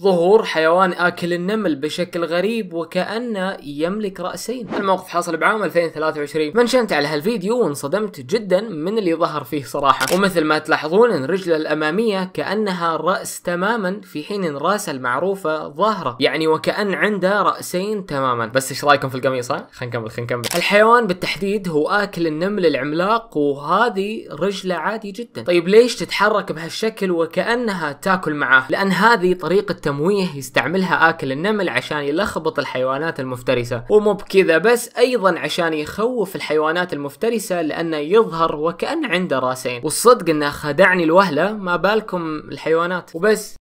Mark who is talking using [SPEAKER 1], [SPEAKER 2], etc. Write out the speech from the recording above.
[SPEAKER 1] ظهور حيوان آكل النمل بشكل غريب وكأنه يملك رأسين الموقف حصل بعام 2023 منشنت على هالفيديو وانصدمت جدا من اللي ظهر فيه صراحة ومثل ما تلاحظون ان رجله الأمامية كأنها رأس تماما في حين ان راسه المعروفة ظاهرة يعني وكأن عنده رأسين تماما بس ايش رايكم في القميص ها؟ خلينا نكمل خلينا نكمل الحيوان بالتحديد هو آكل النمل العملاق وهذه رجله عادي جدا طيب ليش تتحرك بهالشكل وكأنها تاكل معاه لأن هذه طريقة التمويه يستعملها اكل النمل عشان يلخبط الحيوانات المفترسة ومو بكذا بس ايضا عشان يخوف الحيوانات المفترسة لانه يظهر وكأن عنده راسين والصدق انه خدعني الوهلة ما بالكم الحيوانات وبس